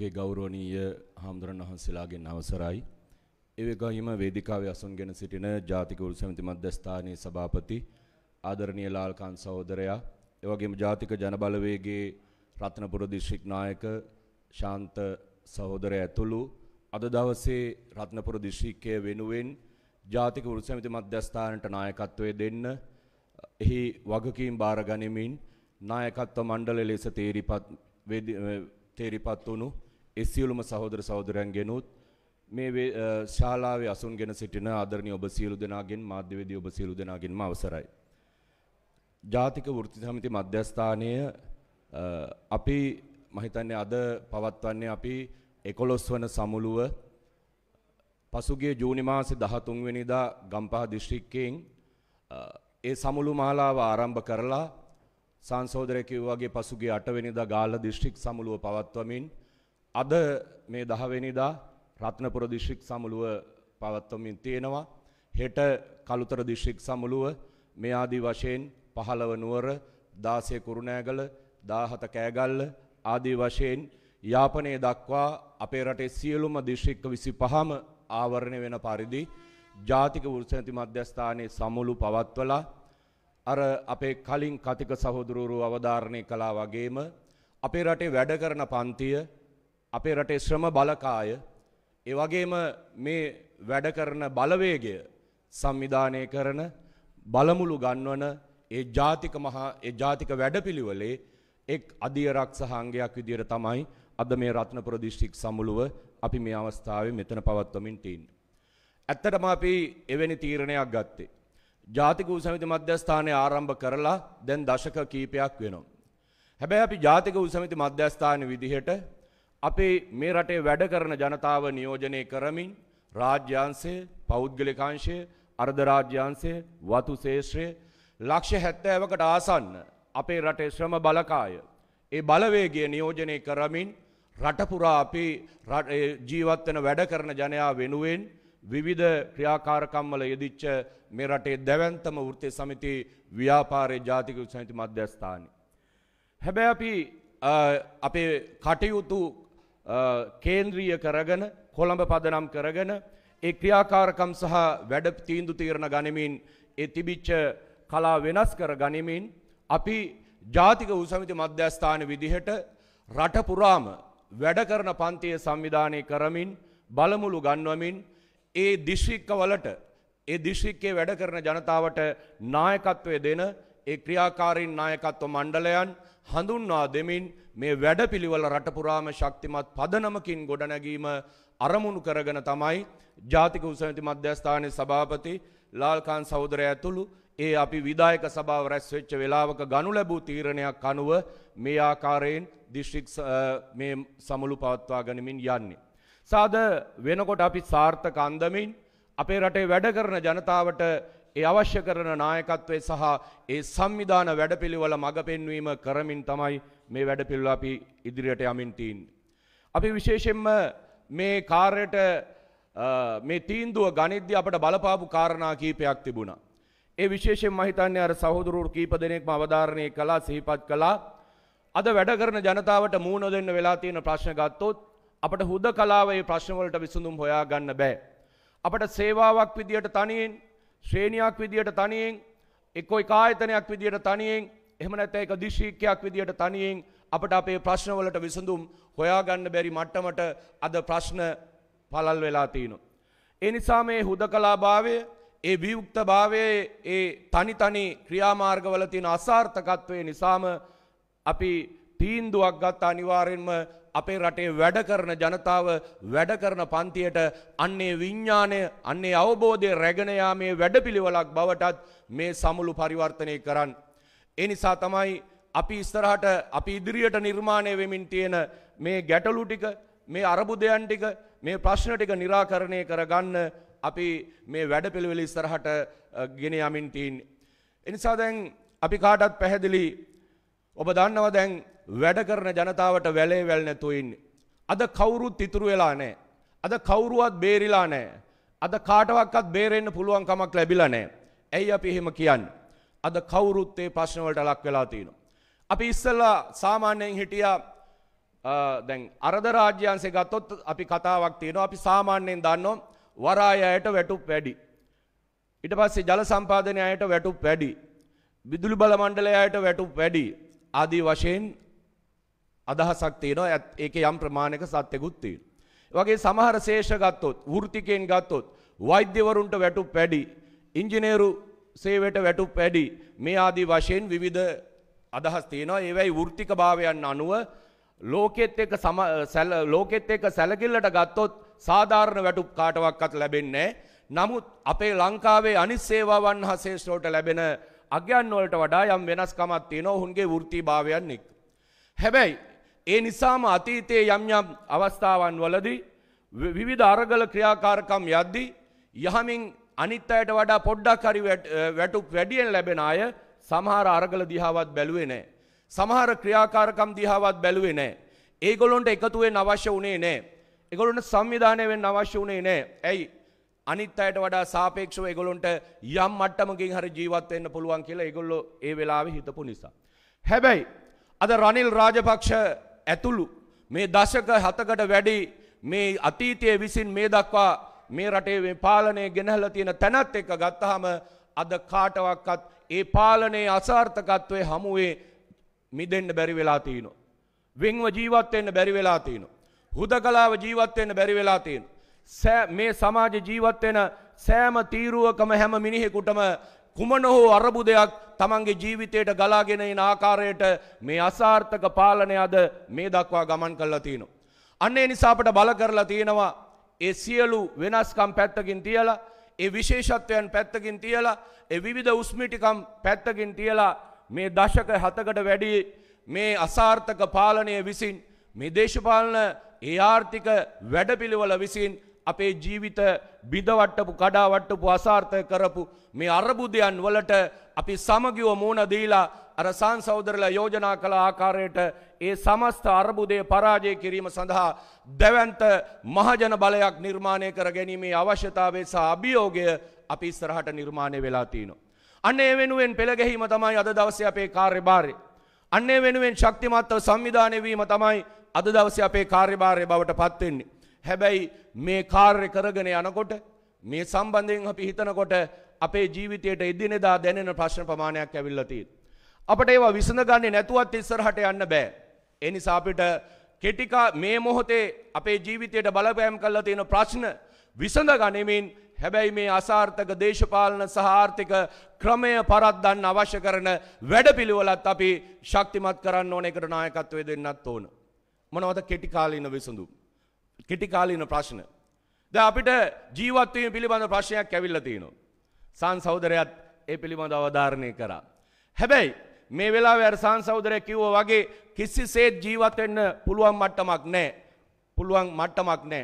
මගේ ගෞරවනීය හාමුදුරන් වහන්සේලාගෙන් අවසරයි. ඒ වගේම වේදිකාවේ අසුන්ගෙන සිටින ජාතික උරු සමිති මධ්‍යස්ථානයේ සභාපති ආදරණීය ලාල්කාන් සහෝදරයා, ඒ වගේම ජාතික ජනබලවේගයේ රත්නපුර දිස්ත්‍රික් නායක ශාන්ත සහෝදරයා ඇතුළු අද දවසේ රත්නපුර දිස්ත්‍රික්කය වෙනුවෙන් ජාතික උරු සමිති මධ්‍යස්ථානට නායකත්වය දෙන්න එහි වගකීම් බාර ගනිමින් නායකත්ව මණ්ඩලය ලෙස තේරිපත් තේරිපත් වුණු ඒ සියලුම සහෝදර සහෝදරයන්ගෙනුත් මේ ශාලාවේ අසුන්ගෙන සිටින ආදරණීය ඔබ සියලු දෙනාගෙන් මාධ්‍යවේදී ඔබ සියලු දෙනාගෙන්ම අවසරයි. ජාතික වෘත්ති සමිති මධ්‍යස්ථානය අපි මම හිතන්නේ අද පවත්වන්නේ අපි 11 වන සමුළුව පසුගිය ජූනි මාසේ 13 වෙනිදා ගම්පහ දිස්ත්‍රික්කයෙන් ඒ සමුළු මාලාව ආරම්භ කරලා සංසෝදරය කිව්වාගේ පසුගිය 8 වෙනිදා ගාල්ල දිස්ත්‍රික් සමුළුව පවත්වමින් අද මේ දහවෙනිදා රත්නපුර දිශ්‍රික් සමුළුව පවත්වමින් තියෙනවා. හෙට කළුතර දිශ්‍රික් සමුළුව මේ ආදී වශයෙන් පහළව නුවර දාසය කුරුණෑගල දාහත කෑගල්ල ආදී වශයෙන් යාපනය දක්වා අපේ රටේ සියලුම දිශ්‍රික්ක විසි පහම ආවරණය වෙන පරිදි ජාතික වෘෂණති මධ්‍යස්ථානයේ සමුළු පවත්වලා අර අපේ කලින් කතික සහෝදරවරු අවධාරණය කළා වගේම අපේ රටේ වැඩ කරන පන්තිය අපේ රටේ ශ්‍රම බලකාය ඒ වගේම මේ වැඩ කරන බලවේගය සංවිධානය කරන බලමුළු ගන්වන ඒ ජාතික මහා ඒ ජාතික වැඩපිළිවෙලේ එක් අධිරක්ෂක අංගයක් විදියට තමයි අද මේ රත්නපුර දිස්ත්‍රික් සමුළුව අපි මේ අවස්ථාවේ මෙතන පවත්වමින් තින්නේ. ඇත්තටම අපි එවැනි තීරණයක් ගත්තේ. ජාතික වූ සමිති මධ්‍යස්ථානය ආරම්භ කරලා දැන් දශක කීපයක් වෙනවා. හැබැයි අපි ජාතික වූ සමිති මධ්‍යස්ථාන විදිහට අපේ මේ රටේ වැඩ කරන ජනතාව නියෝජනය කරමින් රාජ්‍යාංශය පෞද්ගලිකාංශය අර්ධරාජ්‍යාංශය වතු ශේෂ්ත්‍රය ලක්ෂ හැත්තෑවකට ආසන්න අපේ රටේ ශ්‍රම බලකාය. ඒ බලවේගය නියෝජනය කරමින් රටපුරා අපි ජීවත්වන වැඩ කරන ජනයා වෙනුවෙන් විවිධ ක්‍රියාකාරකම්වල යෙදිච්ච මේ රටේ දැවන්තම වෘත්තය සමිති ව්‍යාපාරයේ ජාතික සමිති මධ්‍යස්ථානය. හැබැයි අපි අපේ කටයුතු කේන්ද්‍රීය කරගන කොළඹ පදනම් කරගන ඒ ක්‍රියාකාරකම් සහ වැඩ තීන්දු තීරණ ගනිමින් ඒ තිබිච්ච කලා වෙනස් කර ගනිමින් අපි ජාතික උසමිති මධ්‍යස්ථාන විදිහට රට පුරාම වැඩ කරන පන්තිය සංවිධානය කරමින් බලමුළු ගන්වමින් ඒ දිශ්‍රික්කවලට ඒ දිශ්‍රික්කේ වැඩ කරන ජනතාවට නායකත්වය දෙන ඒ ක්‍රියාකාරීන් නායකත්ව මණ්ඩලයන් හඳුන්වා දෙමින් මේ වැඩපිළිවෙල රට පුරාම ශක්තිමත් පදනමකින් ගොඩනැගීම අරමුණු කරගෙන තමයි ජාතික උසමිති මධ්‍යස්ථානයේ සභාපති ලාල්කාන් සහෝදරය ඇතුළු ඒ අපි විදායක සභාව රැස්වෙච්ච වෙලාවක ගනු ලැබූ තීරණයක් අනුව මේ ආකාරයෙන් දිශ්‍රික් මේ සමුළු පවත්වා ගනිමින් යන්නේ. සාද වෙනකොට අපි සාර්ථක අන්දමින් අපේ රටේ වැඩ කරන ජනතාවට ඒ අවශ්‍ය කරන නායකත්වය සහ ඒ සංවිධාන වැඩපිළිවෙල මඟ පෙන්වීම කරමින් තමයි මේ වැඩපිළිවෙල අපි ඉදිරියට යමින් තියෙන්නේ. අපි විශේෂයෙන්ම මේ කාර්යයට මේ තීන්දුව ගනිද්දී අපට බලපාපු කාරණා කීපයක් තිබුණා. ඒ විශේෂයෙන් මම හිතන්නේ අර සහෝදරවරු කීප දෙනෙක්ම අවධාරණය කළා සිහිපත් කළා. අද වැඩ කරන ජනතාවට මූණ දෙන්න වෙලා තියෙන ප්‍රශ්න ගත්තොත් අපට හුදකලාවේ ප්‍රශ්න වලට විසඳුම් හොයාගන්න බෑ. අපට සේවාවක් විදියට තනියෙන් ශ්‍රේණියක් විදියට තනියෙන් එක්ක එක ආයතනයක් විදියට තනියෙන් එහෙම නැත්නම් ඒක දිශීක්කයක් විදියට තනියෙන් අපට අපේ ප්‍රශ්නවලට විසඳුම් හොයාගන්න බැරි මට්ටමට අද ප්‍රශ්න පළල් වෙලා තියෙනවා. ඒ නිසා මේ හුදකලාභාවය, ඒ විවුක්තභාවයේ ඒ තනි තනි ක්‍රියාමාර්ගවල තියෙන අසාර්ථකත්වය නිසාම අපි තීන්දුවක් ගත්ත අනිවාර්යෙන්ම අපේ රටේ වැඩ කරන ජනතාව වැඩ කරන පන්තියට අන්නේ විඤ්ඥානය අන්නේ අවබෝධය රැගෙනයා මේ වැඩපිළිවලක් බවටත් මේ සමුළු පරිවර්තනය කරන්න. එනිසා තමයි අපි ඉස්තරහට අපි ඉදිරියට නිර්මාණය වෙමින් තියෙන මේ ගැටලු ටික මේ අරබුදයන් ටික මේ ප්‍රශ්න ටික නිරාකරණය කරගන්න අපි මේ වැඩපිළිවෙල ඉස්සරහට ගෙන යමින් තින්. එනිසා දැන් අපි කාටත් පැහැදිලි ඔබ දන්නව දැන් වැඩ කරන ජනතාවට වැලේ වැල් නැතුව ඉන්නේ. අද කවුරුත් ඉතුරු වෙලා නැහැ. අද කවුරුවත් බේරිලා නැහැ. අද කාටවත්වත් බේරෙන්න පුළුවන් කමක් ලැබිලා නැහැ. ඇයි අපි එහෙම කියන්නේ? අද කවුරුත් ඒ ප්‍රශ්න වලට ලක් වෙලා තියෙනවා. අපි ඉස්සෙල්ලා සාමාන්‍යයෙන් හිටියා දැන් අරද රාජ්‍යංශේ ගත්තොත් අපි කතාවක් තියෙනවා. අපි සාමාන්‍යයෙන් දන්නෝ වරාය අයට වැටුප් වැඩි. ඊට පස්සේ ජල සම්පාදනය අයට වැටුප් වැඩි. විදුලි බල මණ්ඩලය අයට වැටුප් වැඩි. ආදී වශයෙන් අදහසක් තියෙනවා ඒකේ යම් ප්‍රමාණයක සත්‍යකුත් තියෙනවා. වගේ සමහර ශේෂ ගත්තොත් වෘත්තිකයෙන් ගත්තොත් වෛද්‍යවරුන්ට වැටුප් වැඩි, ඉංජිනේරු සේවයට වැටුප් වැඩි මේ ආදී වශයෙන් විවිධ අදහස් තියෙනවා. ඒවැයි වෘත්තික භාවයන් අනුව ලෝකෙත් එක්ක සම ලෝකෙත් එක්ක සැලකිල්ලට ගත්තොත් සාධාරණ වැටුප් කාටවත් ලැබෙන්නේ නැහැ. නමුත් අපේ ලංකාවේ අනිත් සේවාවන් හා ශේෂ්ඨවට ලැබෙන අගයන් වලට වඩා යම් වෙනස්කමක් තියෙනවා ඔවුන්ගේ වෘත්තිභාවයන් එක්ක. හැබැයි ඒ නිසාම අතීතයේ යම් යම් අවස්ථාවන් වලදී විවිධ අරගල ක්‍රියාකාරකම් යද්දී යහමින් අනිත් අයට වඩා පොඩ්ඩක් හරි වැටුප් වැඩියෙන් ලැබෙන අය සමහර අරගල දිහාවත් බැලුවේ නැහැ. සමහර ක්‍රියාකාරකම් දිහාවත් බැලුවේ නැහැ. ඒගොල්ලොන්ට එකතු වෙන්න අවශ්‍ය වුණේ නැහැ. ඒගොල්ලොන්ට සංවිධානය වෙන්න අවශ්‍ය වුණේ නැහැ. ඇයි? අනිත් අයට වඩා සාපේක්ෂව ඒගොල්ලොන්ට යම් මට්ටමකින් හරි ජීවත් වෙන්න පුළුවන් කියලා ඒගොල්ලෝ ඒ වෙලාවේ හිතපු නිසා. හැබැයි අද රනිල් රාජපක්ෂ ඇතුළු මේ දශක හතකට වැඩි මේ අතීතයේ විසින් මේ දක්වා මේ රටේ මේ පාලනය ගෙනහලා තියෙන තැනත් එක්ක ගත්තාම අද කාටවත්වත් ඒ පාලනයේ අසාර්ථකත්වයේ හමුවේ මිදෙන්න බැරි වෙලා තිනවා. වෙන්ව ජීවත් වෙන්න බැරි වෙලා තිනවා. හුදකලාව ජීවත් වෙන්න බැරි වෙලා තිනවා. මේ සමාජ ජීවත් වෙන සෑම තීරුවකම හැම මිනිහෙකුටම කුමන හෝ අරබු දෙයක් තමන්ගේ ජීවිතයට ගලාගෙන එන ආකාරයට මේ අසාර්ථක පාලනය අද මේ දක්වා ගමන් කරලා තියෙනවා. අන්න ඒ නිසා අපට බල කරලා තියෙනවා ඒ සියලු වෙනස්කම් පැත්තකින් තියලා ඒ විශේෂත්වයන් පැත්තකින් තියලා ඒ විවිධ උස්මිටිකම් පැත්තකින් තියලා මේ දශක හතකට වැඩි මේ අසාර්ථක පාලනය විසින් මේ දේශපාලන ඒ ආර්ථික වැඩපිළිවෙල විසින් අපේ ජීවිත බිඳවට්ටපු කඩාවට්ටපු අසාර්ථය කරපු මේ අරබුදයන් වලට අපි සමගියෝ මූුණ දීලා අර සංසෞදරල යෝජනා කළ ආකාරයට ඒ සමස්ත අරබුදය පරාජය කිරීම සඳහා දැවන්ත මහජන බලයක් නිර්මාණය කර ගැනීමේ අවශ්‍යතාවේ සහ අභියෝගය අපි ඉස්සරහට නිර්මාණය වෙලා තියෙනවා. අන්න ඒ වෙනුවෙන් පෙළගැහිම තමයි අද දවසේ අපේ කාර්යභාරය. අන්න ඒ වෙනුවෙන් ශක්තිමත්ව සංවිධානය වීම තමයි අද දවසේ අපේ කාර්යභාරය බවට පත් වෙන්නේ. හැබැයි මේ කාර්ය කරගෙන යනකොට මේ සම්බන්ධයෙන් අපි හිතනකොට අපේ ජීවිතයට එදිනෙදා දැනෙන ප්‍රශ්න ප්‍රමාණයක් ඇවිල්ලා තියෙනවා. අපට ඒවා විසඳගන්නේ නැතුවත් ඉස්සරහට යන්න බෑ. ඒ නිසා අපිට කෙටිකා මේ මොහොතේ අපේ ජීවිතයට බලපෑම් කරලා තියෙන ප්‍රශ්න විසඳ ගනිමින් හැබැයි මේ අසාර්ථක දේශපාලන සහ ආර්ථික ක්‍රමය පරද්දන්න අවශ්‍ය කරන වැඩපිළිවෙලත් අපි ශක්තිමත් කරන්න ඕන එකට නායකත්වය දෙන්නත් ඕන. මොනවද කෙටි කාලින විසඳුම්? කෙටිකාලීන ප්‍රශ්න. ද අපිට ජීවත්වීම පිළිබඳ ප්‍රශ්නයක් ඇවිල්ල තියෙනවා. සාන් සෞදරයත් ඒ පිළිබඳ අවධාරණය කරා. හැබැයි මේ වෙලා වැරසාන් සෞදරය කිව්ව වගේ කිසි සේත් ජීවත්වෙන්න පුළුවන් මට්ටමක් නෑ පුළුවන් මට්ටමක් නෑ.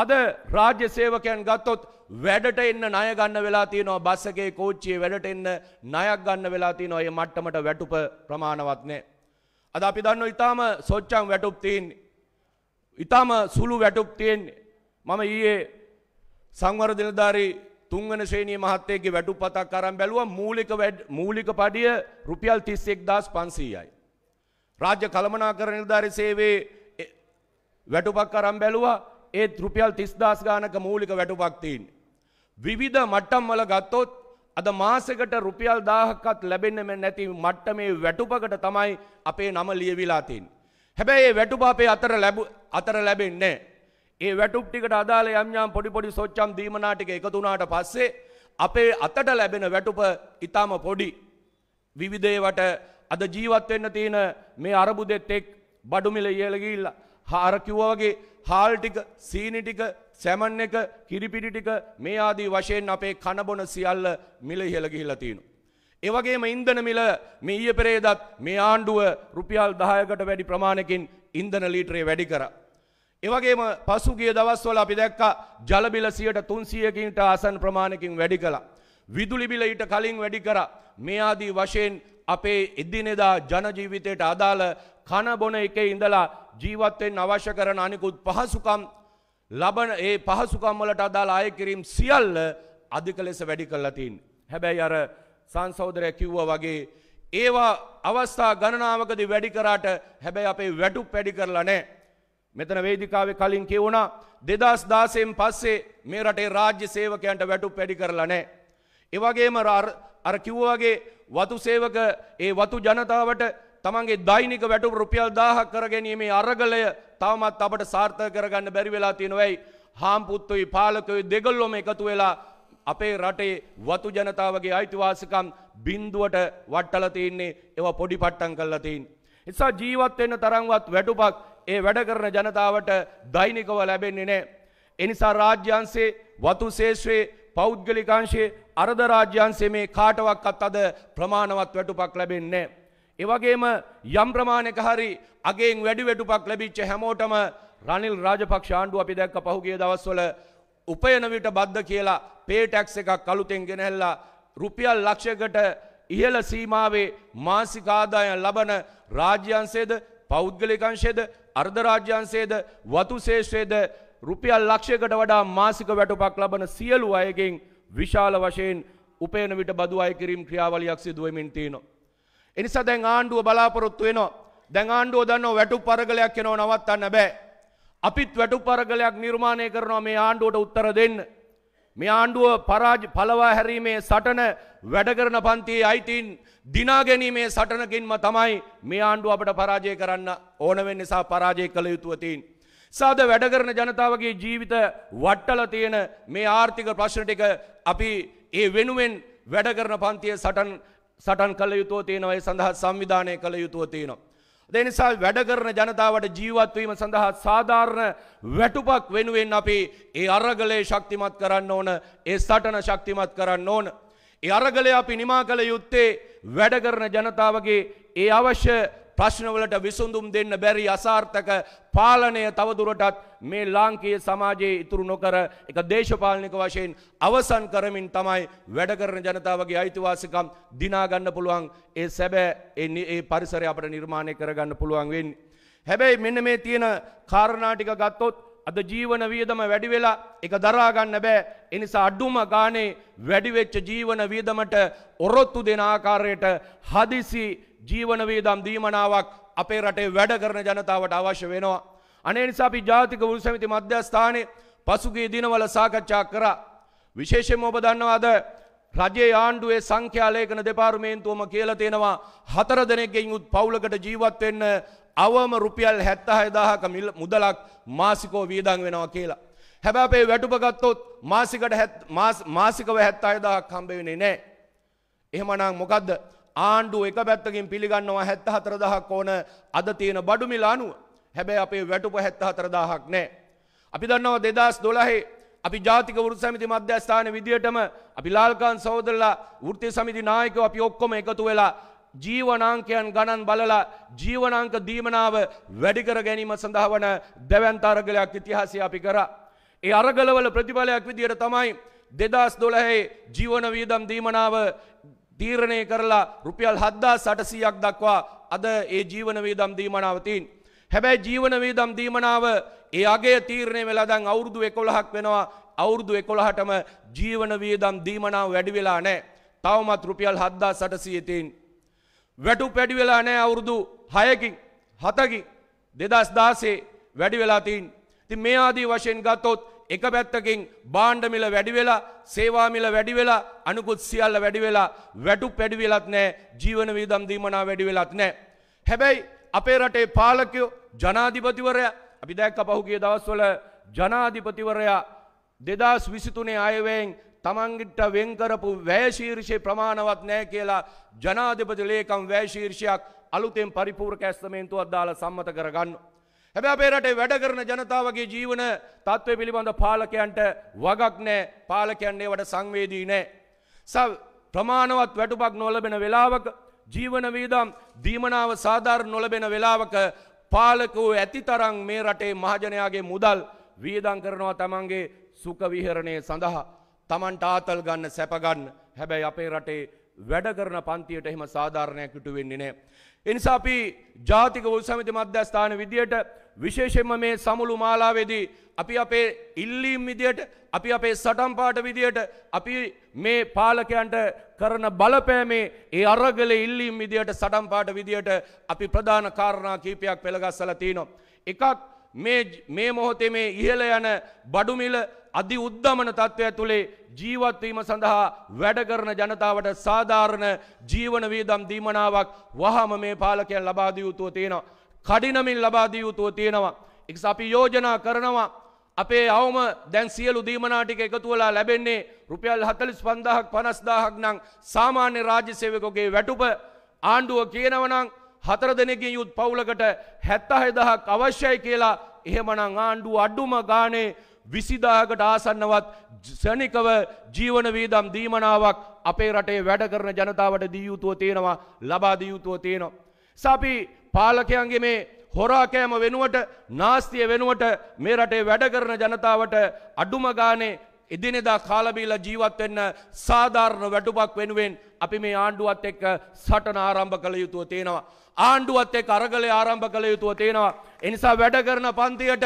අද රාජ්‍ය සේවකයන් ගත්තොත් වැඩට එන්න ණය ගන්න වෙලා තියෙනවා බස් එකේ කෝච්චියේ වැඩට එන්න ණයක් ගන්න වෙලා තියෙනවා ඒ මට්ටමට වැටුප ප්‍රමාණවත් නැහැ. අද අපි දන්නවා ඊටාම සොච්චම් වැටුප් තියෙන්නේ. ඉතාම සුළු වැටුප් තියෙන්නේ. මම ඊයේ සංවර දිනධාරී තුන්වන ශ්‍රේණියේ මහත්තයෙක්ගේ වැටුප් පතක් අරන් බැලුවා මූලික මූලික පඩිය රුපියල් 31500යි. රාජ්‍ය කළමනාකරණ නිලධාරී සේවයේ වැටුපක් අරන් බැලුවා ඒත් රුපියල් 30000 ගානක මූලික වැටුපක් තියෙන්නේ. විවිධ මට්ටම් වල ගත්තොත් අද මාසෙකට රුපියල් 1000ක්වත් ලැබෙන්නේ නැති මට්ටමේ වැටුපකට තමයි අපේ නම ලියවිලා තියෙන්නේ. හැබැයි ඒ වැටුප අපේ අතර ලැබු අතර ලැබෙන්නේ ඒ වැටුප් ටිකට අදාළ යම් යම් පොඩි පොඩි සොච්චම් දීමනා ටික එකතු වුණාට පස්සේ අපේ අතට ලැබෙන වැටුප ඊටාම පොඩි විවිධේවට අද ජීවත් වෙන්න තියෙන මේ අරබුදෙත් එක් බඩු මිල ඉහළ ගිහිල්ලා හාර කිව්වා වගේ හාල් ටික සීනි ටික සැමන් එක කිරිපිටි ටික මේ ආදී වශයෙන් අපේ කන බොන සියල්ල මිල ඉහළ ගිහිල්ලා තියෙනවා ඒවගේම ඉන්දන මිල මේ ඊය පෙරේදත් මේ ආණ්ඩුව රුපියල් 10කට වැඩි ප්‍රමාණයකින් ඉන්ධන ලීටරේ වැඩි කරා. ඒ වගේම පසුගිය දවස්වල අපි දැක්කා ජල බිල 300කින්ට ආසන්න ප්‍රමාණයකින් වැඩි කළා. විදුලි බිල ඊට කලින් වැඩි කරා. මේ ආදී වශයෙන් අපේ එදිනෙදා ජන ජීවිතයට අදාළ කන බොන එකේ ඉඳලා ජීවත් වෙන්න අවශ්‍ය කරන අනිකුත් පහසුකම් ලබන ඒ පහසුකම් වලට අදාළ ආය කිරීම් සියල්ල අධික ලෙස වැඩි කරලා තියෙනවා. හැබැයි අර සංසෞදරය කිව්ව වගේ ඒවා අවස්ථා ගණනාවකදි වැඩි කරාට හැබැයි අපේ වැටු පැඩි කරලා නෑ. මෙතන වේදිකාවේ කලින් කියවුණා දෙදස් දාසයෙන් පස්සේ මේ රටේ රාජ්‍ය සේවකයන්ට වැටු පැඩි කරලා නෑ. එවගේම අර කිව්වගේ වතු සේවක ඒ වතු ජනතාවට තමන්ගේ දෛනික වැටු රුපියල් දාහක් කරගැනීමේ අරගලය තවමත් අපට සාර්ථක කරගන්න බැරි වෙලා තියෙනවයි හාම්පුත්තුයි පාලකයි දෙගොල්ලොම එකතු වෙලා අපේ රටේ වතු ජනතාවගේ අයිතිවාසිකම් බින්දුවට වට්ටල තින්නේ ඒවා පොඩි පට්ටම් කරලා තින්නේ. නිසා ජීවත් වෙන්න තරම්වත් වැටුපක් ඒ වැඩ කරන ජනතාවට දෛනිකව ලැබෙන්නේ නැහැ. එනිසා රාජ්‍යංශේ වතු ශේෂ්ත්‍රයේ පෞද්ගලිකාංශයේ අර්ධ රාජ්‍යංශයේ මේ කාටවත් අද ප්‍රමාණවත් වැටුපක් ලැබෙන්නේ නැහැ. එවගේම යම් ප්‍රමාණයක හරි අගෙන් වැඩි වැටුපක් ලැබිච්ච හැමෝටම රනිල් රාජපක්ෂ ආණ්ඩුව අපි දැක්ක පහුගිය දවස්වල උපයන විට බද්ධ කියලා පේටැක්ස් එකක් අලුතෙන් ගෙනහැල්ලා රුපියල් ලක්ෂයකට ඉහළ සීමාවේ මාසික ආදායම් ලබන රාජ්‍යංශයේද පෞද්ගලික අංශයේද අර්ධ රාජ්‍යංශයේද වතු ශේෂ්ත්‍රයේද රුපියල් ලක්ෂයකට වඩා මාසික වැටුපක් ලබන සියලු අයගෙන් විශාල වශයෙන් උපයන විට බදු අය කිරීම ක්‍රියාවලියක් සිදු වෙමින් තියෙනවා. එනිසා දැන් ආණ්ඩුව බලාපොරොත්තු වෙනවා. දැන් ආණ්ඩුව දන්නවා වැටුප් පරගලයක් එනව නවත්තන්න බෑ. අපිත් වැටුපරගලයක් නිර්මාණය කරනවා මේ ආණ්ඩුවට උත්තර දෙන්න. මේ ආණ්ඩුව පරාජ පලවා හැරීමේ සටන වැඩකරන පන්තියේ අයිතින් දිනා ගැනීමේ සටනකින්ම තමයි මේ ආණ්ඩුව අපට පරාජය කරන්න ඕන වෙන්න නිසා පරාජය කළ යුතුව තියෙන. සාද වැඩකරන ජනතාවගේ ජීවිත වට්ටල තියෙන මේ ආර්ථික ප්‍රශ්න ටික අපි ඒ වෙනුවෙන් වැඩකරන පන්තියේ සටන් සටන් කළ යුතුව තියෙනවා ඒ සඳහා සංවිධානය කළ යුතුව තියෙනවා. ඒ නිසා වැඩ කරන ජනතාවට ජීවත් වීම සඳහා සාධාරණ වැටුපක් වෙනුවෙන් අපි ඒ අරගලේ ශක්තිමත් කරන්න ඕන, ඒ සටන ශක්තිමත් කරන්න ඕන. ඒ අරගලේ අපි නිමා කළ යුත්තේ වැඩ කරන ජනතාවගේ ඒ අවශ්‍ය ප්‍රශ්නවලට විසඳුම් දෙන්න බැරි අසාර්ථක පාලනය තවදුරටත් මේ ලාංකීය සමාජයේ ඉතුරු නොකර එක දේශපාලනික වශයෙන් අවසන් කරමින් තමයි වැඩ කරන ජනතාවගේ අයිතිවාසිකම් දිනා ගන්න පුළුවන් ඒ සැබෑ ඒ පරිසරය අපට නිර්මාණය කරගන්න පුළුවන් වෙන්නේ. හැබැයි මෙන්න මේ තියෙන කාරණා ටික ගත්තොත් අද ජීවන වියදම වැඩි වෙලා එක දරා ගන්න බෑ. ඒ නිසා අඩුම ගානේ වැඩි වෙච්ච ජීවන වියදමට ඔරොත්තු දෙන ආකාරයට හදිසි ජීවන වියදම් දීමනාවක් අපේ රටේ වැඩ කරන ජනතාවට අවශ්‍ය වෙනවා. අනේ නිසා අපි ජාතික උල් සමිති මධ්‍යස්ථානයේ පසුගිය දිනවල සාකච්ඡා කරා. විශේෂයෙන්ම ඔබ දන්නවාද රජයේ ආණ්ඩුවේ සංඛ්‍යා ලේඛන දෙපාර්තමේන්තුවම කියලා තියෙනවා හතර දෙනෙක්ගෙන් උත් පවුලකට ජීවත් වෙන්න අවම රුපියල් 76000ක මුදලක් මාසිකව වියදම් වෙනවා කියලා. හැබැයි අපේ වැටුප ගත්තොත් මාසිකට මාසිකව 76000ක් හම්බ වෙන්නේ නැහැ. එහෙමනම් මොකද්ද? ආණ්ඩුව එක පැත්තකින් පිළිගන්නවා හැත්ත හතරදහක් ඕන අද තියෙන බඩුමිල අනුව හැබැයි අපේ වැටුප හැත්ත හතරදාහක් නෑ. අපි දන්නවා දෙදස් දොලහේ අපි ජාතික වෘත් සමිති මධ්‍යස්ථාන විදියටම අපි ලාල්කාන් සෞදල්ලා වෘත්තිය සමිති නායකව අපි ඔක්කොම එකතු වෙලා ජීවනාංකයන් ගණන් බලලා ජීවනාංක දීමනාව වැඩිකර ගැනීම සඳහා වන දැවන්තාරගලයක් ඉතිහාසය අපි කරා. ඒ අරගලවල ප්‍රතිඵලයක් විදියට තමයි දෙදස් දොළහේ ජීවන වීදම් දීමනාව තීරණය කරලා රුපියල් හද්දා සටසීයක් දක්වා අද ඒ ජීවනවේදම් දීමනාවතින්. හැබැයි ජීවනවේදම් දීමනාව ඒ අගේ තීරණය වෙලාදන් අවුරුදු එකොළහක් වෙනවා අවුරුදු එකොළහටම ජීවනවේදම් දීමනාව වැඩිවෙලා නෑ තවමත් රුපියල් හද්දා සටසීයතින්. වැටු පැඩිවෙලා නෑ අවුරුදු හයකින් හතකින් දෙදස් දාසේ වැඩිවෙලාතින් ති මේ ආදී වශයෙන් ගත්තොත් එක පැත්තකින් බාණ්ඩමිල වැඩිවෙලා සේවාමිල වැඩිවෙලා අනුකුත් සියල්ල වැඩිවෙලා වැඩු පැඩිවෙලත් නෑ ජීවන වීදම් දීමනා වැඩිවෙලත් නෑ. හැබැයි අපේ රටේ පාලකයෝ ජනාධිපතිවරයා අපි දැක්ක පහුගේ දවස්වල ජනාධිපතිවරයා දෙදස් විසිතුනේ අයවයෙන් තමන්ගිට වෙන්කරපු වැෑශීර්ෂය ප්‍රමාණවත් නෑ කියලා ජනාධිපති ලේකම් වැෑශීර්ෂයක් අලුතෙන් පරිපූර් කැස්තමේන්තුවත් දාලා සම්මත කරගන්න. හැබැ අපේ රටේ වැඩ කරන ජනතාවගේ ජීවන තත්ත්වය පිළිබඳ පාලකයන්ට වගක් නෑ පාලකයන්නේ වට සංවේදී නෑ. සව ප්‍රමාණවත් වැටුපක් නොලබෙන වෙලාවක ජීවන වීදම් දීමනාව සාධාර නොලබෙන වෙලාවක පාලකූ ඇති තරං මේ රටේ මහජනයාගේ මුදල් වීදං කරනවා තමන්ගේ සුක විහරණය සඳහා තමන්ට ආතල් ගන්න සැපගන්න හැබැයි අපේ රටේ වැඩ කරන පන්තියට එහෙම සාධාරණයක් ඉටු වෙන්නේ නෑ. එනිසා අපි ජාතික උත්සමිති මධ්‍යස්ථාන විදියට විශේෂයෙන්ම මේ සමුළු මාලාවේදී අපි අපේ ඉල්ලීම් විදියට අපි අපේ සටන් පාට විදියට අපි මේ පාලකයන්ට කරන බලපෑමේ ඒ අරගල ඉල්ලීම් විදියට සටන් පාට විදියට අපි ප්‍රධාන කාරණා කීපයක් පෙළගස්සලා තිනවා එකක් මේ මොහොතේ මේ ඉහළ යන බඩුමිල අධි උද්ධමන තත්ත්වය තුළේ ජීවත්වීම සඳහා වැඩ කරන ජනතාවට සාධාරණ ජීවන වීදම් දීමනාවක් වහම මේ පාලකයන් ලබා දිය යුතුව තියෙනවා. කඩිනමින් ලබා දිය යුතුව තියෙනවා. ඒක අපි යෝජනා කරනවා. අපේ අවම දැන් සියලු දීමනා ටික එකතු වෙලා ලැබෙන්නේ රුපියල් 45000ක් 50000ක් නම් සාමාන්‍ය රාජ්‍ය සේවකගේ වැටුප ආණ්ඩුව කියනවනම් හතර දෙනෙකින් යුත් පවුලකට හැත්තහය දහක් අවශ්‍යයි කියලා එහෙමනං ආණ්ඩුව අඩුම ගානේ විසිදාහකට ආසන්නවත් සනිකව ජීවන වීදම් දීමනාවක් අපේ රටේ වැඩ කරන ජනතාවට දියයුතුව තියෙනවා ලබා දියයුතුව තියෙනවා. සපි පාලකයන්ගේ මේ හොරාකෑම වෙනුවට නාස්තිය වෙනුවට මේ රටේ වැඩ කරන ජනතාවට අඩුම ගානේ එදිනෙදා කාලබීලා ජීවත් වෙන්න සාධාරණ වැටුපක් වෙනුවෙන් අපි මේ ආණ්ඩුවත් එක්ක සටන ආරම්භ කළ යුතුව තියෙනවා. ආණ්ඩුවත් එක් අරගලය ආරම්භ කළ යුතුව තියෙනවා. එනිසා වැඩ කරන පන්තියට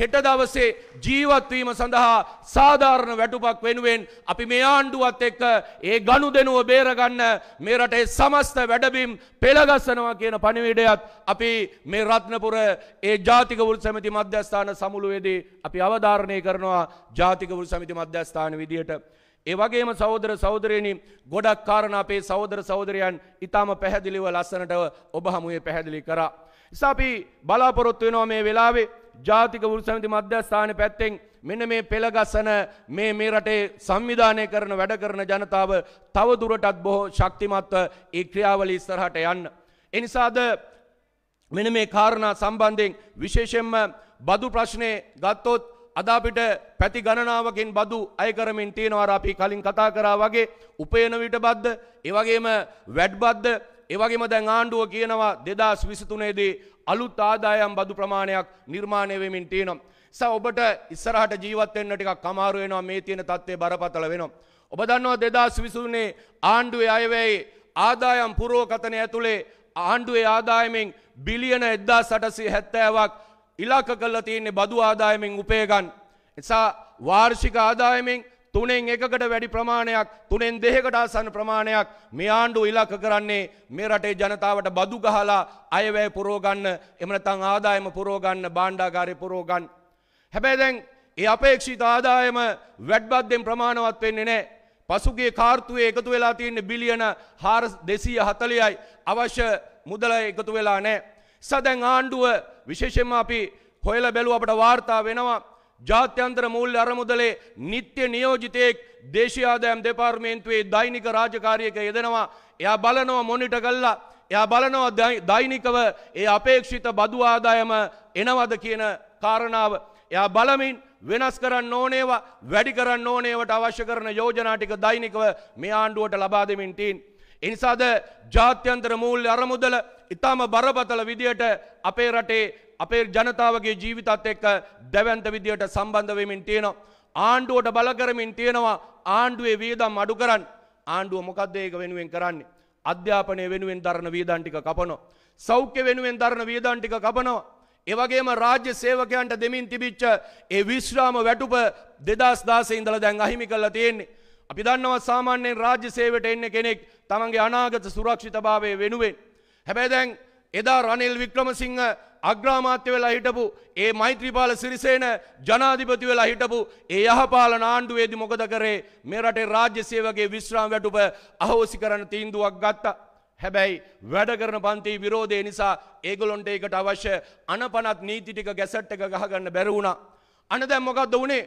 හෙට දවසේ ජීවත්වීම සඳහා සාධාරණ වැටුපක් වෙනුවෙන් අපි මේ ආණ්ඩුවත් එක්ක ඒ ගණු දෙනුව බේරගන්න මේ රටේ සමස්ත වැඩබිම් පෙළගස්සනවා කියන පණිවිඩයත් අපි මේ රත්නපුර ඒ ජාතික වෘත් සමිති මධ්‍යස්ථාන සමුළුවේදී අපි අවධාරණය කරනවා ජාතික වෘත් සමිති මධ්‍යස්ථාන විදියට ඒ වගේම සහෝදර සහෝදරයනි ගොඩක් කාරණා අපේ සහෝදර සහෝදරයන් ඊටාම පැහැදිලිව ලස්සනට ඔබ හමුවේ පැහැදිලි කරා. ඉතින් අපි බලාපොරොත්තු වෙනවා මේ වෙලාවේ ජාතික වෘත්ති සමිති මධ්‍යස්ථානයේ පැත්තෙන් මෙන්න මේ පෙළගසන මේ මේ රටේ සංවිධානය කරන වැඩ කරන ජනතාව තව දුරටත් බොහෝ ශක්තිමත්ව ඒ ක්‍රියාවලිය ඉස්සරහට යන්න. ඒ නිසාද මෙන්න මේ කාරණා සම්බන්ධයෙන් විශේෂයෙන්ම බදු ප්‍රශ්නේ ගත්තොත් අද අපිට පැති ගණනාවකින් බදු අය කරමින් තියෙනවා අපි කලින් කතා කරා වගේ උපයන විට බද්ද ඒ වගේම වැඩ් බද්ද ඒ වගේම දැන් ආණ්ඩුව කියනවා 2023 දී අලුත් ආදායම් බදු ප්‍රමාණයක් නිර්මාණය වෙමින් තියෙනවා. ස ඔබට ඉස්සරහට ජීවත් වෙන්න ටිකක් අමාරු වෙනවා මේ තියෙන தත්ත්වය බරපතල වෙනවා. ඔබ දන්නවා 2023 ආණ්ඩුවේ අයවැය ආදායම් පුරෝකථනය ඇතුලේ ආණ්ඩුවේ ආදායමෙන් බිලියන 1870ක් ඉලක්ක කරලා තියෙන්නේ බදු ආදායමෙන් උපය ගන්න. එසා වාර්ෂික ආදායමෙන් තුනෙන් එකකට වැඩි ප්‍රමාණයක් තුනෙන් දෙහකට ආසන්න ප්‍රමාණයක් මේ ආණ්ඩුව ඉලක්ක කරන්නේ මේ රටේ ජනතාවට බදු ගහලා අයවැය පුරව ගන්න එහෙම නැත්නම් ආදායම පුරව ගන්න භාණ්ඩාගාරේ පුරව ගන්න. හැබැයි දැන් ඒ අපේක්ෂිත ආදායම වැඩ්බද්දෙන් ප්‍රමාණවත් වෙන්නේ නැහැ. පසුගිය කාර්තුවේ එකතු වෙලා තියෙන බිලියන 240යි අවශ්‍ය මුදල එකතු වෙලා නැහැ. සදැන් ආණ්ඩුව විශේෂෙන්ම අපි හොයල බැලුව අපට වාර්තා වෙනවා ජාත්‍යන්තර මූල්‍ය අරමුදලේ නිත්‍ය නියෝජිතයෙක් දේශයාදෑම් දෙපාර්මේන්තුවේ දෛනික රාජකාරියක යෙදෙනවා එයා බලනවා මොනිට කල්ලා එයා බලනවා දෛනිකව ඒ අපේක්ෂිත බදු ආදායම එනවද කියන කාරණාව එයා බලමින් වෙනස් කරන්න ඕනේවා වැඩි කරන්න ඕනේවට අවශ්‍ය කරන යෝජනා ටික දෛනිකව මේ ආණ්ඩුවට ලබා දෙමින් තින් එනිසාද ජාත්‍යන්තර මූල්‍ය අරමුදල ඉතාම බරපතල විදියට අපේ රටේ අපේ ජනතාවගේ ජීවිතත් එක්ක දැවන්ත විදියට සම්බන්ධ වෙමින් තියෙනවා. ආණ්ඩුවට බල කරමින් තියෙනවා ආණ්ඩුවේ වියදම් අඩු කරන්න. ආණ්ඩුව මොකද්ද ඒක වෙනුවෙන් කරන්නේ? අධ්‍යාපනය වෙනුවෙන් දරන වියදම් ටික කපනවා. සෞඛ්‍ය වෙනුවෙන් දරන වියදම් ටික කපනවා. එවගේම රාජ්‍ය සේවකයන්ට දෙමින් තිබිච්ච ඒ විශ්‍රාම වැටුප 2016 ඉඳලා දැන් අහිමි කරලා තියෙන්නේ. අපි දන්නවා සාමාන්‍යයෙන් රාජ්‍ය සේවයට එන්න කෙනෙක් තමන්ගේ අනාගත සුරක්ෂිතභාවය වෙනුවෙන්. හැබැයි දැන් එදා රනිල් වික්‍රමසිංහ අග්‍රාමාත්‍ය වෙලා හිටපු ඒ මෛත්‍රීපාල සිරිසේන ජනාධිපති වෙලා හිටපු ඒ යහපාලන ආණ්ඩුවේදී මොකද කරේ මේ රටේ රාජ්‍ය සේවකගේ විශ්‍රාම වැටුප අහෝසි කරන තීන්දුවක් ගත්තා. හැබැයි වැඩ කරන පන්ති විරෝධය නිසා ඒගොලොන්ට ඒකට අවශ්‍ය අනපනත් නීති ටික ගැසට් එක ගහගන්න බැරි වුණා. අන දැන් මොකද්ද වුනේ?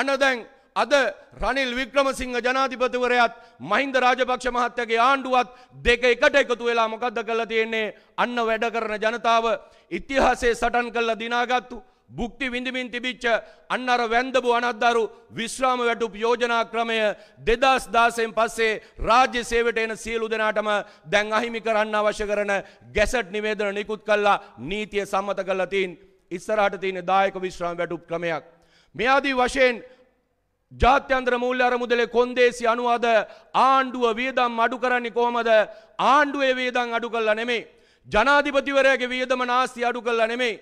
අන දැන් අද රනිල් වික්‍රමසිංහ ජනාධිපතිවරයත් මහින්ද රාජපක්ෂ මහත්තයගේ ආණ්ඩුවත් දෙක එකට එකතු වෙලා මොකක්ද කරලා තියෙන්නේ අන්න වැඩ කරන ජනතාව ඉතිහාසයේ සටන් කරලා දිනාගත්තු භුක්ති විඳමින් තිබිච්ච අන්න අර වැන්දබු අනත්දරු විශ්‍රාම වැටුප් යෝජනා ක්‍රමය දෙදස් දාසයෙන් පස්සේ රාජ්‍ය සේවට එන සියලු දෙනාටම දැන් අහිමි කරන්න අවශ්‍ය කරන ගැසට් නිවේදන නිකුත් කල්ලා නීතිය සම්මත කල්ලා තින් ඉස්සරහට තියෙන දායක විශ්‍රාම වැටුප් ක්‍රමයක්. මෙයාදී වශයෙන් ජාත්‍යන්ත්‍ර මුූල්්‍යර මුදලේ කොන්දේසි අනුවද ආණ්ඩුව වියදම් අඩු කරන්නේ කොහමද ආණ්ඩුවේ වේදන් අඩු කල්ලා නෙමේ. ජනාධිපතිවරයාගේ වියදම නාස්ති අඩු කල්ලා නෙමේ.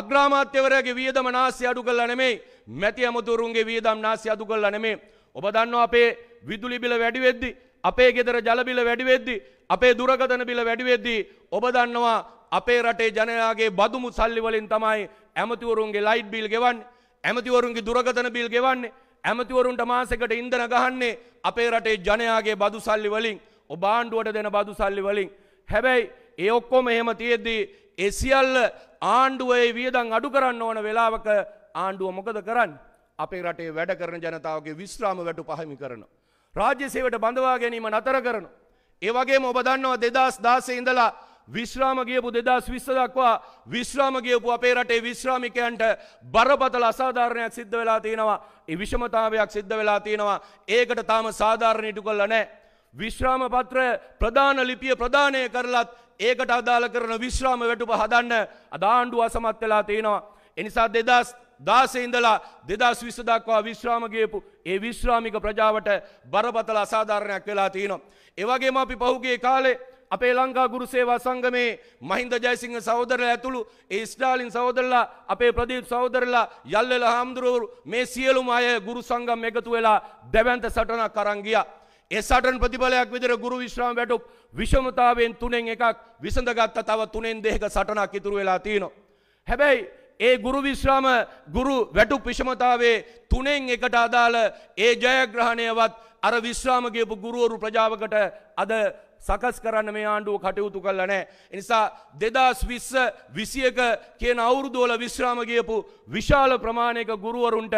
අග්‍රාමාත්‍යවරයාගේ වියදම නාස්ති අඩු කල්ලා නෙමේ මැති අමුතුරුන්ගේ වියදම් නාස්ති අඩු කල්ලා නෙමේ. ඔබ දන්නවා අපේ විදුලි බිල වැඩි වෙද්දි අපේ ගෙදර ජල බිල වැඩි වෙද්දි අපේ දුරකථන බිල වැඩි වෙද්දි ඔබ දන්නවා අපේ රටේ ජනයාගේ බදුමු සල්ලි වලින් තමයි ඇමතිවරුන්ගේ ලයිට් බිල් ගෙවන්නේ ඇමතිවරුන්ගේ දුරගතන බිල් ගෙවන්නේ ඇමතිවරුන්ට මාසෙකට ඉන්දන ගහන්නේ අපේ රටේ ජනයාගේ බදු සල්ලි වලින් ඔබාණ්ඩුවට දෙන බදු සල්ලි වලින් හැබැයි ඒ ඔක්කොම එහෙම තියෙද්දී ඒ සියල්ල ආණ්ඩුවේ වියදම් අඩු කරන්න ඕන වෙලාවක ආණ්ඩුව මොකද කරන්නේ අපේ රටේ වැඩ කරන ජනතාවගේ විශ්‍රාම වැටු පහමි කරනවා රාජ්‍ය සේවයට බඳවා ගැනීම නතර කරනවා ඒ වගේම ඔබ දන්නවා 2016 ඉඳලා ವಿಶ್ರಾಮ ಗೇಪು ದೆದಾಸ್ ವಿಶ್ವದಾಕ್ವ ವಿಶ್ರಾಮ ಗೇಪು අපේ රටේ විශ්‍රාමිකයන්ට බරපතල අසාධාරණයක් සිද්ධ වෙලා තියෙනවා. ඒ විෂමතාවයක් සිද්ධ වෙලා තියෙනවා. ඒකට තාම සාධාරණ ඉටු කළා නැහැ. විශ්‍රාම පත්‍ර ප්‍රධාන ලිපිය ප්‍රදානය කරලත් ඒකට අදාළ කරන විශ්‍රාම වැටුප හදන්න අද ආණ්ඩුව අසමත් වෙලා තියෙනවා. ඒ නිසා 2016 ඉඳලා 2020 දක්වා විශ්‍රාම ගියපු ඒ විශ්‍රාමික ප්‍රජාවට බරපතල අසාධාරණයක් වෙලා තියෙනවා. ඒ වගේම අපි පහුගිය කාලේ අපේ ලංකා ගුරු සේවා සංගමේ මහින්ද ජයසිංහ සහෝදරලා ඇතුළු ඒ ස්ටාලින් සහෝදරලා අපේ ප්‍රදීප් සහෝදරලා යල්ලෙල හාමුදුරුවරු මේ සියලුම අය ගුරු සංගම් එකතු වෙලා දැවැන්ත සටනක් අරන් ගියා. ඒ සටන් ප්‍රතිඵලයක් විදිහට ගුරු විශ්‍රාම වැටුප් විෂමතාවයෙන් තුනෙන් එකක් විසඳගත්ත තව තුනෙන් දෙකක සටනක් ඉතුරු වෙලා තියෙනවා. හැබැයි ඒ ගුරු විශ්‍රාම ගුරු වැටුප් විෂමතාවේ තුනෙන් එකට අදාළ ඒ ජයග්‍රහණයවත් අර විශ්‍රාම ගියපු ගුරුවරු ප්‍රජාවකට අද සකස් කරන්න මේ ආණ්ඩුව කටයුතු කල්ල නෑ. එනිසා දෙදස් විස්ස විසියක කියන අවුරුදෝල විශ්‍රාම ගියපු විශාල ප්‍රමාණයක ගුරුවරුන්ට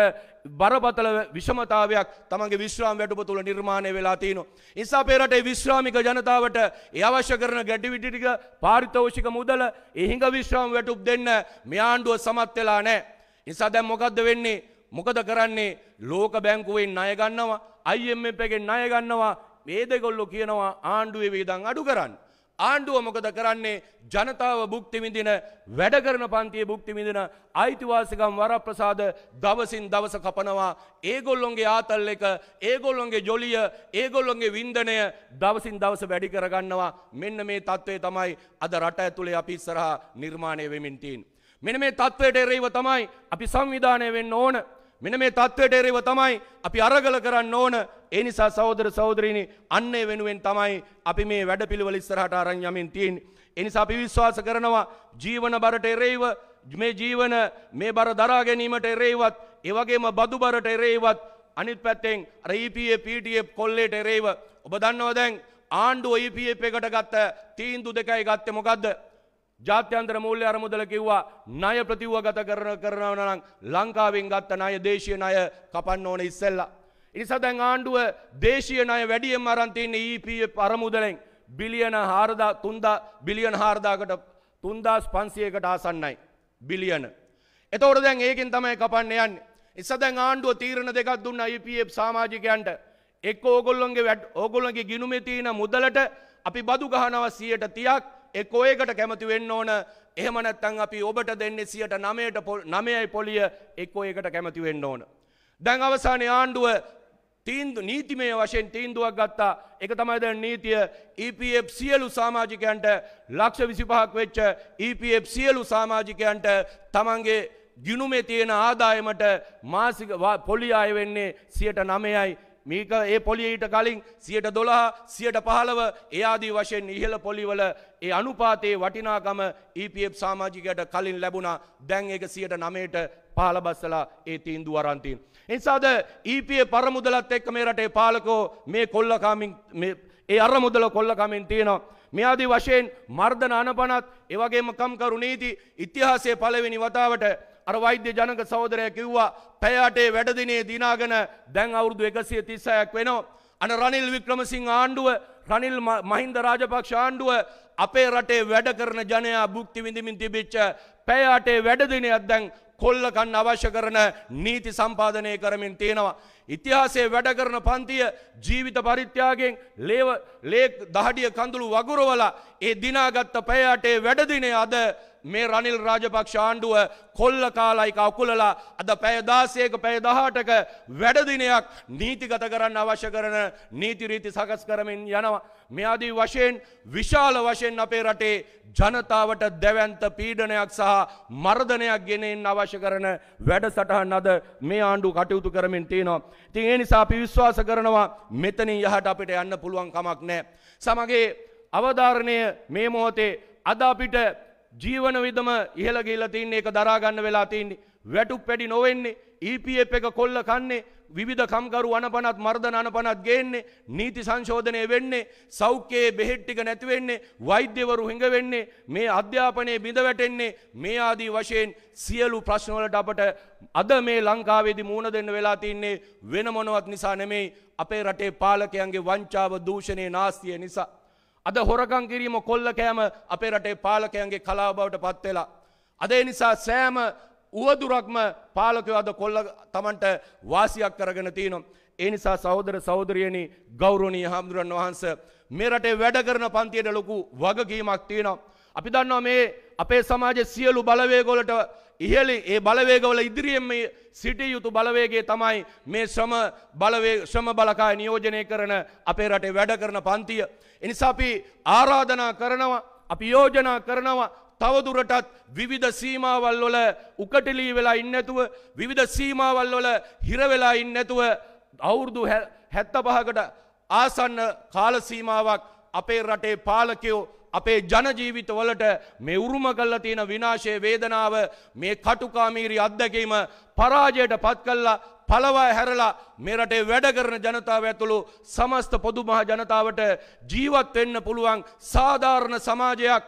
බරපතල විෂමතාවයක් තමගේ විශ්‍රාම වැටප තුළ නිර්මාණය වෙලා තියනු. නිසා පේරටේ විශ්‍රාමික ජනතාවට අවශ්‍ය කරන ගැඩිවිටිටික පාරිතෝෂික මුදල එහිඟ විශ්‍රාම් වැටුප් දෙන්න මෙයාණ්ඩුව සමත් වෙලා නෑ. නිසා දැම් මොකක්ද වෙන්නේ මොකද කරන්නේ ලෝක බැංකුවෙන් ණයගන්නවා අයිම්ම එකෙන් ණයගන්නවා මේ දෙගොල්ලෝ කියනවා ආණ්ඩුවේ වේදන් අඩු කරන්න. ආණ්ඩුව මොකද කරන්නේ ජනතාව භුක්ති විඳින වැඩ කරන පන්තියේ භුක්ති විඳින අයිතිවාසිකම් වරප්‍රසාද දවසින් දවස කපනවා ඒගොල්ලොන්ගේ ආතල් එක ඒගොල්ලොන්ගේ ජොලිය ඒගොල්ලොන්ගේ වින්දනය දවසින් දවස වැඩි කරගන්නවා මෙන්න මේ தત્ත්වය තමයි අද රට ඇතුලේ අපි ඉස්සරහා නිර්මාණය වෙමින් තියෙන්නේ මෙන්න මේ தત્ත්වයට එරෙහිව තමයි අපි සංවිධානය වෙන්න ඕන මෙන මේ තත්ත්වයට එරෙව තමයි අපි අරගල කරන්න ඕන. ඒ නිසා සහෝදර සහෝදරිනි අන්න ඒ වෙනුවෙන් තමයි අපි මේ වැඩපිළිවෙල ඉස්සරහට අරන් යමින් තියෙන්නේ. ඒ නිසා අපි විශ්වාස කරනවා ජීවන බරට එරෙහිව මේ ජීවන මේ බර දරා ගැනීමට එරෙහිවත් ඒ වගේම බදු බරට එරෙහිවත් අනිත් පැත්තෙන් අර EPA PTF කොල්ලේට එරෙහිව ඔබ දන්නවා දැන් ආණ්ඩුව EPF එකට ගත්ත තීන්දුව දෙකයි ගත්තේ මොකද්ද? ජාත්‍යන්තර මූල්‍ය අරමුදල කිව්වා ණය ප්‍රතිවගත කරන කරනවා නම් ලංකාවෙන් ගත්ත ණය දේශීය ණය කපන්න ඕනේ ඉස්සෙල්ලා. ඉනිසා දැන් ආණ්ඩුව දේශීය ණය වැඩියෙන් අරන් තින්නේ EPF අරමුදලෙන් බිලියන 4000 3000 බිලියන 4000කට 3500කට ආසන්නයි බිලියන. එතකොට දැන් ඒකෙන් තමයි කපන්න යන්නේ. ඉස්සා දැන් ආණ්ඩුව තීරණ දෙකක් දුන්නා EPF සමාජිකයන්ට. එක්ක ඕගොල්ලොන්ගේ ඕගොල්ලොන්ගේ ගිණුමේ තියෙන මුදලට අපි බදු ගහනවා 100ට 30ක් එක් ඔයකට කැමති වෙන්න ඕන එහමනැත්තන් අපි ඔබට දෙන්නේ සියට නමයට නමයයි පොලිය එක් ඔයකට කැමති වෙන්න ඕන. දැන් අවසානය ආණ්ඩුව තීන්දු නීතිමය වශයෙන් තීන්දුවක් ගත්තා එක තමයිද නීතිය EPF සියලු සාමාජිකයන්ට ලක්ෂ විසිපහක් වෙච්ච EPF සියලු සාමාජිකයන්ට තමන්ගේ ගිනුමේ තියෙන ආදායමට මාසික පොලි අය වෙන්නේ සියට නමයයි මේක ඒ පොලියට කලින් සියට දොළහා සියට පහළව එයාදී වශයෙන් ඉහළ පොලිවල ඒ අනුපාතයේ වටිනාකම EPF සාමාජිකයට කලින් ලැබුණා දැන් ඒක සියට නමයට පාලබස්සලා ඒ තීන්දුව අරන්තින්. එනිසාද EPF පරමුදලත් එක්ක මේ රටේ පාලකෝ මේ කොල්ලකාමින් ඒ අරමුදල කොල්ලකමින් තියෙනවා. මෙයාදී වශයෙන් මර්ධන අනපනත් එවගේම කම්කරු නීති ඉතිහාසයේ පළවෙනි වතාවට අර වෛද්‍ය ජනක සහෝදරය කිව්වා පැය අටේ වැඩදිනේ දිනාගෙන දැන් අවුරුදු 136ක් වෙනවා. අන රනිල් වික්‍රමසිංහ ආණ්ඩුව රනිල් මහින්ද රාජපක්ෂ ආණ්ඩුව අපේ රටේ වැඩ කරන ජනයා භුක්ති විඳමින් තිබිච්ච පැය අටේ වැඩදිනයක් දැන් කොල්ලකන්න අවශ්‍ය කරන නීති සම්පාදනය කරමින් තියෙනවා. ඉතිහාසේ වැඩ කරන පන්තිය ජීවිත පරිත්‍යාගෙන් ලේව ලේ දහඩිය කඳුළු වගුරවලා ඒ දිනාගත්ත පැය අටේ වැඩදිනේ අද මේ රනිල් රාජපක්ෂ ආණ්ඩුව කොල්ල කාලයික අකුලලා අද පැයදාසයක පැයදහටක වැඩදිනයක් නීතිගත කරන්න අවශ්‍ය කරන නීතිරීති සකස් කරමින් යනවා. මෙයාදී වශයෙන් විශාල වශයෙන් අපේ රටේ ජනතාවට දැවන්ත පීඩනයක් සහ මර්ධනයක් ගෙනෙන් අවශ්‍ය කරන වැඩසටහන් අද මේ ආණ්ඩු කටයුතු කරමින් තියෙනවා. ඉතින් ඒ නිසා අපි විශ්වාස කරනවා මෙතනින් යහට අපිට යන්න පුළුවන් කමක් නැහැ. සමගේ අවධාරණය මේ මොහොතේ අද අපිට ජීවන විදම ඉහළ ගිල්ල තින්නේ එක දරාගන්න වෙලා තින්නේ වැටු පැඩි නොවෙන්නේ EPF එක කොල්ල කන්නේ විවිධ කම්කරු අනපනත් මර්ධන අනපනත් ගේන්නේ නීති සංශෝධනය වෙන්නේ සෞඛ්‍යයේ බෙහෙත් ටික නැති වෙන්නේ වෛද්‍යවරු හිඟ වෙන්නේ මේ අධ්‍යාපනයේ බිඳ වැටෙන්නේ මේ ආදී වශයෙන් සියලු ප්‍රශ්න වලට අපට අද මේ ලංකාවේදී මුහුණ දෙන්න වෙලා තින්නේ වෙන මොනවත් නිසා නෙමෙයි අපේ රටේ පාලකයන්ගේ වංචාව දූෂණේ නාස්තිය නිසා අද හොරකං කිරීම කොල්ල කෑම අපේ රටේ පාලකයන්ගේ කලාබවට පත්වෙලා. අදේ නිසා සෑම උවදුරක්ම පාලකව අද කොල්ල තමන්ට වාසියක් කරගෙන තියනම්. ඒ නිසා සහෝදර සෞදරයනි ගෞරණී හාමුදුරන් වහන්ස. මෙරටේ වැඩ කරන පන්තියට ලොකු වගකීමක් තියෙනවා. අපි දන්නවා මේ අපේ සමාජ සියලු බලවේගොලට ඉහලි ඒ බලවේගවල ඉදිරියෙන් සිටිය යුතු බලවේගේ තමයි මේ ශ්‍රම බලවේ ශ්‍රම බලකාය නියෝජනය කරන අපේ රටේ වැඩ කරන පන්තිය. එනිසා අපි ආරාධනා කරනවා අපි යෝජනා කරනවා තවදුරටත් විවිධ සීමාවල් වල උකටලී වෙලා ඉන්නැතුව විවිධ සීමාවල් වල හිරවෙලා ඉන්නැතුව අවුරුදු හැත්ත පහකට ආසන්න කාලසීමාවක් අපේ රටේ පාලකයෝ අපේ ජනජීවිතවලට මේ උරුම කල්ලා තියෙන විනාශය වේදනාව මේ කටුකාමීරි අත්දැකීම පරාජයට පත් කල්ලා පලවා හැරලා මේ රටේ වැඩ කරන ජනතාව ඇතුළු සමස්ත පොදුමහ ජනතාවට ජීවත් වෙන්න පුළුවන් සාධාරණ සමාජයක්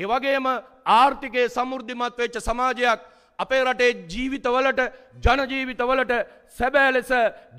ඒ වගේම ආර්ථිකයේ සමෘද්ධිමත් වෙච්ච සමාජයක් අපේ රටේ ජීවිතවලට ජනජීවිතවලට සැබෑ ලෙස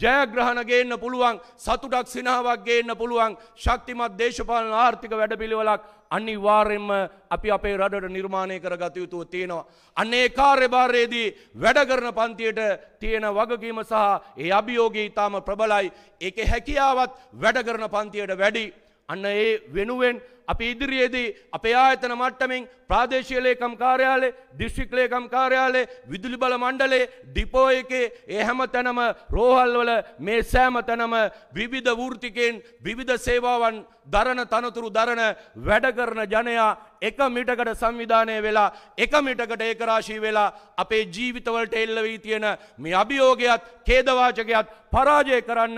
ජයග්‍රහණ ගේන්න පුළුවන් සතුටක් සිනාවක් ගේන්න පුළුවන් ශක්තිමත් දේශපාලන ආර්ථික වැඩපිළිවෙලක් අනිවාර්යෙන්ම අපි අපේ රටට නිර්මාණය කරගත යුතුව තියෙනවා. අන්නේ කාර්යභාරයේදී වැඩ කරන පන්තියට තියෙන වගකීම සහ ඒ අභියෝගය ඊටාම ප්‍රබලයි. ඒකේ හැකියාවත් වැඩ කරන පන්තියට වැඩි. අන්න ඒ වෙනුවෙන් අපි ඉදිරියේදී අපේ ආයතන මට්ටමින් ප්‍රාදේශීය ලේකම් කාර්යාලය, දිස්ත්‍රික් ලේකම් කාර්යාලය, විදුලි බල මණ්ඩලය, ඩිපෝ එකේ ඒ හැම තැනම රෝහල් වල මේ සෑම තැනම විවිධ වෘත්තිකෙන් විවිධ සේවාවන් දරන තනතුරු දරන වැඩ කරන ජනයා එක මිටකට සංවිධානය වෙලා එක මිටකට ඒකරාශී වෙලා අපේ ජීවිතවලට එල්ලවී තියෙන මේ අභියෝගයත් කේදවාචකයත් පරාජය කරන්න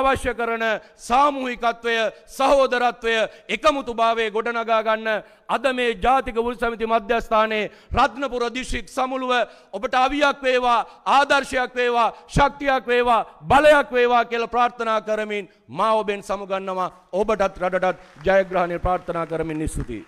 අවශ්‍ය කරන සාමූහිකත්වය සහෝදරත්වය එකමුතු බා ස්වභාවය ගොඩනගා ගන්න අද මේ ජාතික උල් සමිති මධ්‍යස්ථානයේ රත්නපුර දිස්ත්‍රික් සමුළුව ඔබට අවියක් වේවා ආදර්ශයක් වේවා ශක්තියක් වේවා බලයක් වේවා කියලා ප්‍රාර්ථනා කරමින් මා ඔබෙන් සමුගන්නවා ඔබටත් රටටත් ජයග්‍රහණය ප්‍රාර්ථනා කරමින් ස්තුතියි